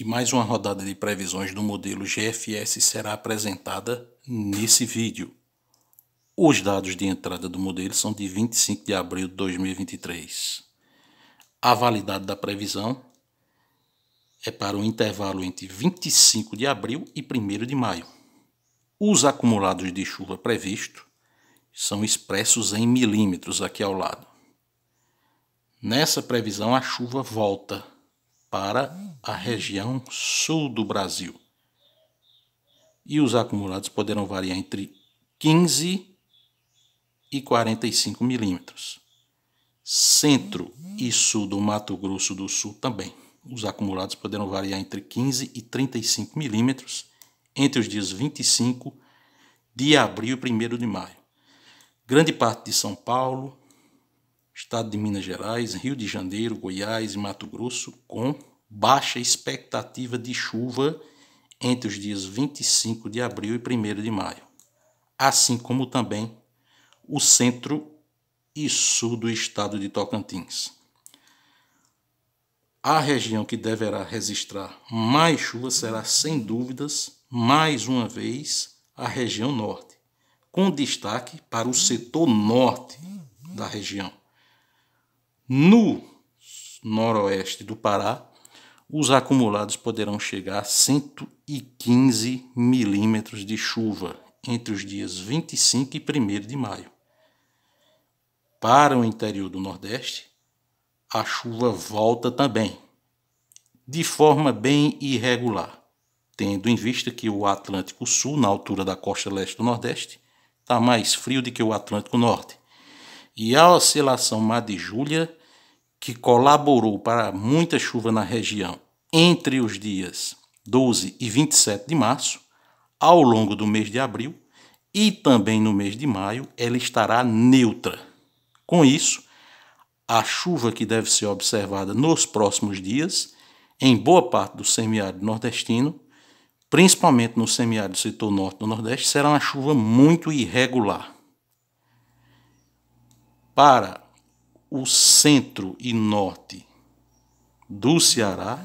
e mais uma rodada de previsões do modelo GFS será apresentada nesse vídeo. Os dados de entrada do modelo são de 25 de abril de 2023. A validade da previsão é para o um intervalo entre 25 de abril e 1 de maio. Os acumulados de chuva previsto são expressos em milímetros aqui ao lado. Nessa previsão, a chuva volta para a região sul do Brasil. E os acumulados poderão variar entre 15 e 45 milímetros. Centro e sul do Mato Grosso do Sul também. Os acumulados poderão variar entre 15 e 35 milímetros entre os dias 25 de abril e 1 de maio. Grande parte de São Paulo, estado de Minas Gerais, Rio de Janeiro, Goiás e Mato Grosso, com baixa expectativa de chuva entre os dias 25 de abril e 1 de maio, assim como também o centro e sul do estado de Tocantins. A região que deverá registrar mais chuva será, sem dúvidas, mais uma vez, a região norte, com destaque para o setor norte da região. No noroeste do Pará, os acumulados poderão chegar a 115 milímetros de chuva entre os dias 25 e 1 de maio. Para o interior do Nordeste, a chuva volta também, de forma bem irregular, tendo em vista que o Atlântico Sul, na altura da costa leste do Nordeste, está mais frio do que o Atlântico Norte. E a oscilação de julho que colaborou para muita chuva na região entre os dias 12 e 27 de março, ao longo do mês de abril e também no mês de maio, ela estará neutra. Com isso, a chuva que deve ser observada nos próximos dias, em boa parte do semiárido nordestino, principalmente no semiárido setor norte do Nordeste, será uma chuva muito irregular. Para o centro e norte do Ceará,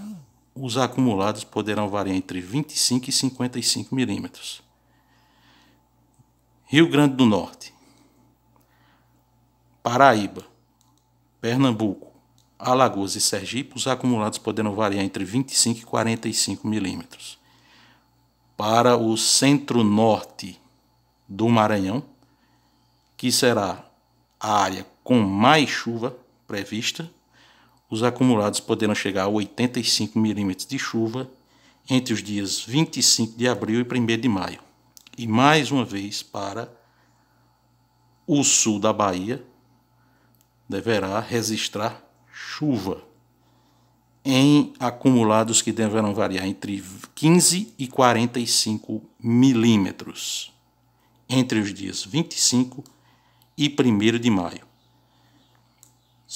os acumulados poderão variar entre 25 e 55 milímetros. Rio Grande do Norte, Paraíba, Pernambuco, Alagoas e Sergipe, os acumulados poderão variar entre 25 e 45 milímetros. Para o centro-norte do Maranhão, que será a área com mais chuva prevista, os acumulados poderão chegar a 85 milímetros de chuva entre os dias 25 de abril e 1 de maio. E mais uma vez para o sul da Bahia deverá registrar chuva em acumulados que deverão variar entre 15 e 45 milímetros entre os dias 25 e 1 de maio.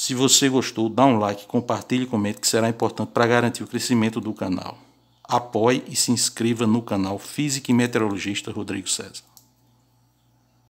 Se você gostou, dá um like, compartilhe e comente que será importante para garantir o crescimento do canal. Apoie e se inscreva no canal Física e Meteorologista Rodrigo César.